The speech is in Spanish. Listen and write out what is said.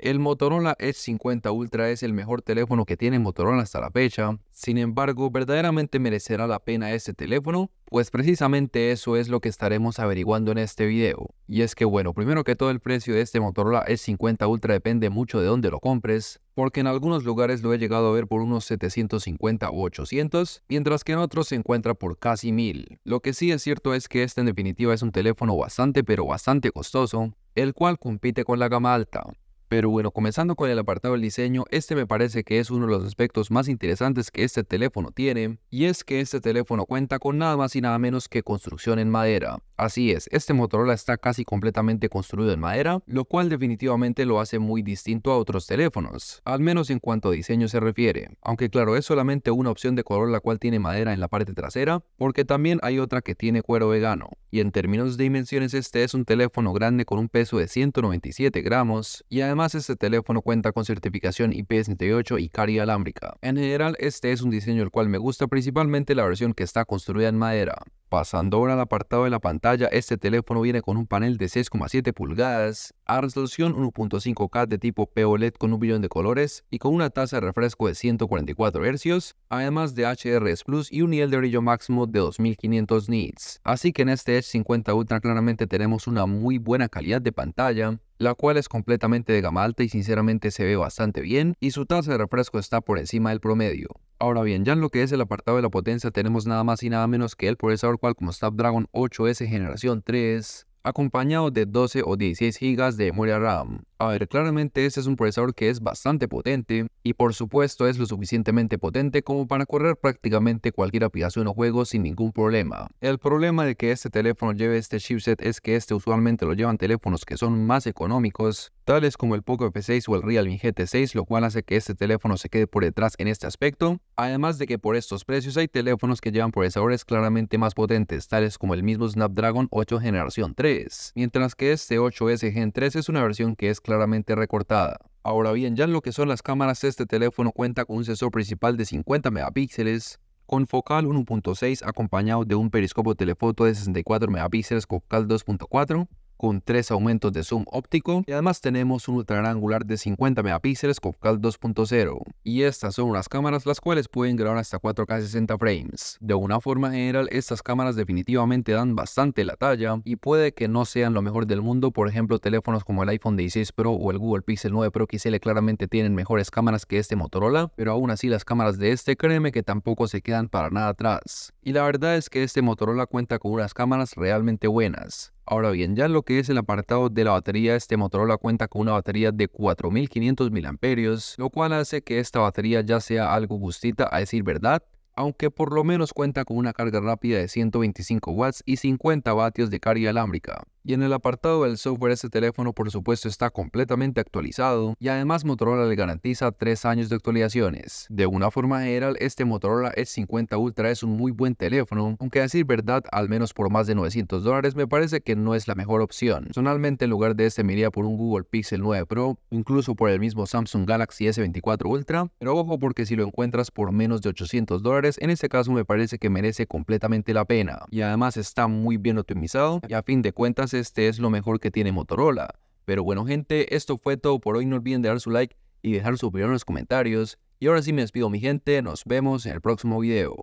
El Motorola Edge 50 Ultra es el mejor teléfono que tiene Motorola hasta la fecha. Sin embargo, ¿verdaderamente merecerá la pena este teléfono? Pues precisamente eso es lo que estaremos averiguando en este video. Y es que bueno, primero que todo el precio de este Motorola Edge 50 Ultra depende mucho de dónde lo compres, porque en algunos lugares lo he llegado a ver por unos 750 u 800, mientras que en otros se encuentra por casi 1000. Lo que sí es cierto es que este en definitiva es un teléfono bastante pero bastante costoso, el cual compite con la gama alta. Pero bueno, comenzando con el apartado del diseño, este me parece que es uno de los aspectos más interesantes que este teléfono tiene, y es que este teléfono cuenta con nada más y nada menos que construcción en madera. Así es, este Motorola está casi completamente construido en madera, lo cual definitivamente lo hace muy distinto a otros teléfonos, al menos en cuanto a diseño se refiere, aunque claro es solamente una opción de color la cual tiene madera en la parte trasera, porque también hay otra que tiene cuero vegano, y en términos de dimensiones este es un teléfono grande con un peso de 197 gramos, y además este teléfono cuenta con certificación IP68 y carga alámbrica. En general este es un diseño el cual me gusta principalmente la versión que está construida en madera, Pasando ahora al apartado de la pantalla, este teléfono viene con un panel de 6,7 pulgadas, a resolución 1.5K de tipo POLED con un billón de colores y con una tasa de refresco de 144 Hz, además de HDRS Plus y un nivel de brillo máximo de 2500 nits. Así que en este Edge 50 Ultra claramente tenemos una muy buena calidad de pantalla, la cual es completamente de gama alta y sinceramente se ve bastante bien, y su tasa de refresco está por encima del promedio. Ahora bien, ya en lo que es el apartado de la potencia tenemos nada más y nada menos que el procesador Qualcomm Snapdragon 8S generación 3, acompañado de 12 o 16 GB de memoria RAM. A ver, claramente este es un procesador que es bastante potente y por supuesto es lo suficientemente potente como para correr prácticamente cualquier aplicación o juego sin ningún problema. El problema de que este teléfono lleve este chipset es que este usualmente lo llevan teléfonos que son más económicos, tales como el Poco F6 o el Realme GT6, lo cual hace que este teléfono se quede por detrás en este aspecto, además de que por estos precios hay teléfonos que llevan procesadores claramente más potentes, tales como el mismo Snapdragon 8 generación 3, mientras que este 8S Gen 3 es una versión que es claramente recortada. Ahora bien, ya en lo que son las cámaras, este teléfono cuenta con un sensor principal de 50 megapíxeles, con focal 1.6 acompañado de un periscopio telefoto de 64 megapíxeles con focal 2.4 con tres aumentos de zoom óptico y además tenemos un angular de 50 megapíxeles con cal 2.0 y estas son unas cámaras las cuales pueden grabar hasta 4K 60 frames. De una forma general estas cámaras definitivamente dan bastante la talla y puede que no sean lo mejor del mundo, por ejemplo teléfonos como el iPhone 16 Pro o el Google Pixel 9 Pro XL claramente tienen mejores cámaras que este Motorola, pero aún así las cámaras de este créeme que tampoco se quedan para nada atrás. Y la verdad es que este Motorola cuenta con unas cámaras realmente buenas. Ahora bien, ya en lo que es el apartado de la batería, este Motorola cuenta con una batería de 4500 mAh, lo cual hace que esta batería ya sea algo gustita a decir verdad, aunque por lo menos cuenta con una carga rápida de 125 watts y 50 vatios de carga alámbrica. Y en el apartado del software este teléfono por supuesto está completamente actualizado y además Motorola le garantiza 3 años de actualizaciones. De una forma general este Motorola S50 Ultra es un muy buen teléfono, aunque a decir verdad al menos por más de 900 dólares me parece que no es la mejor opción. Personalmente en lugar de este me iría por un Google Pixel 9 Pro, incluso por el mismo Samsung Galaxy S24 Ultra, pero ojo porque si lo encuentras por menos de 800 dólares en este caso me parece que merece completamente la pena y además está muy bien optimizado y a fin de cuentas este es lo mejor que tiene Motorola. Pero bueno gente, esto fue todo por hoy, no olviden de dar su like y dejar su opinión en los comentarios. Y ahora sí me despido mi gente, nos vemos en el próximo video.